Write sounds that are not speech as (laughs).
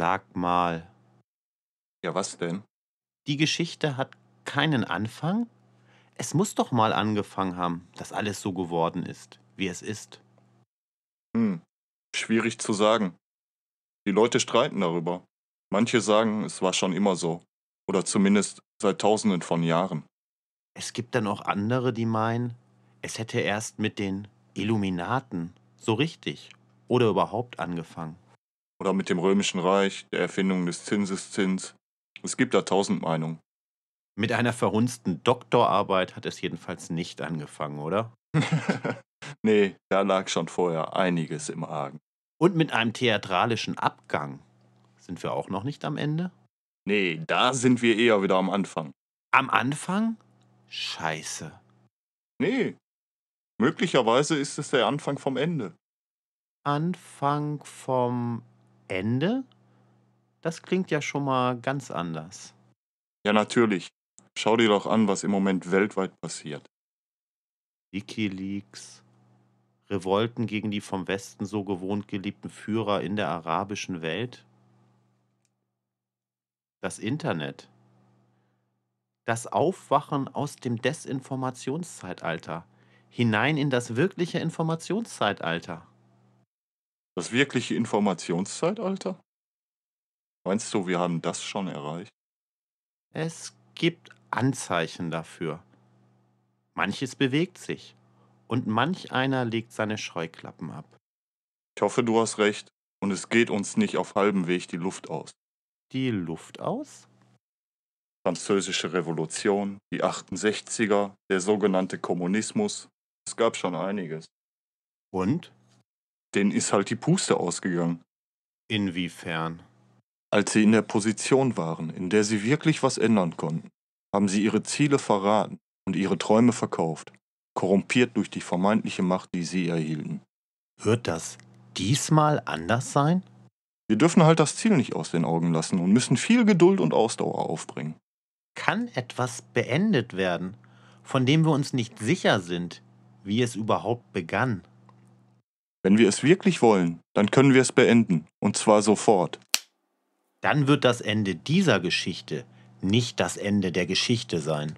Sag mal. Ja, was denn? Die Geschichte hat keinen Anfang? Es muss doch mal angefangen haben, dass alles so geworden ist, wie es ist. Hm, schwierig zu sagen. Die Leute streiten darüber. Manche sagen, es war schon immer so. Oder zumindest seit tausenden von Jahren. Es gibt dann auch andere, die meinen, es hätte erst mit den Illuminaten so richtig oder überhaupt angefangen. Oder mit dem Römischen Reich, der Erfindung des Zinseszins. Es gibt da tausend Meinungen. Mit einer verhunzten Doktorarbeit hat es jedenfalls nicht angefangen, oder? (laughs) nee, da lag schon vorher einiges im Argen. Und mit einem theatralischen Abgang. Sind wir auch noch nicht am Ende? Nee, da sind wir eher wieder am Anfang. Am Anfang? Scheiße. Nee. Möglicherweise ist es der Anfang vom Ende. Anfang vom Ende, das klingt ja schon mal ganz anders. Ja, natürlich. Schau dir doch an, was im Moment weltweit passiert. Wikileaks, Revolten gegen die vom Westen so gewohnt geliebten Führer in der arabischen Welt. Das Internet. Das Aufwachen aus dem Desinformationszeitalter hinein in das wirkliche Informationszeitalter. Das wirkliche Informationszeitalter? Meinst du, wir haben das schon erreicht? Es gibt Anzeichen dafür. Manches bewegt sich und manch einer legt seine Scheuklappen ab. Ich hoffe, du hast recht und es geht uns nicht auf halbem Weg die Luft aus. Die Luft aus? Französische Revolution, die 68er, der sogenannte Kommunismus. Es gab schon einiges. Und? denen ist halt die Puste ausgegangen. Inwiefern? Als sie in der Position waren, in der sie wirklich was ändern konnten, haben sie ihre Ziele verraten und ihre Träume verkauft, korrumpiert durch die vermeintliche Macht, die sie erhielten. Wird das diesmal anders sein? Wir dürfen halt das Ziel nicht aus den Augen lassen und müssen viel Geduld und Ausdauer aufbringen. Kann etwas beendet werden, von dem wir uns nicht sicher sind, wie es überhaupt begann? Wenn wir es wirklich wollen, dann können wir es beenden, und zwar sofort. Dann wird das Ende dieser Geschichte nicht das Ende der Geschichte sein.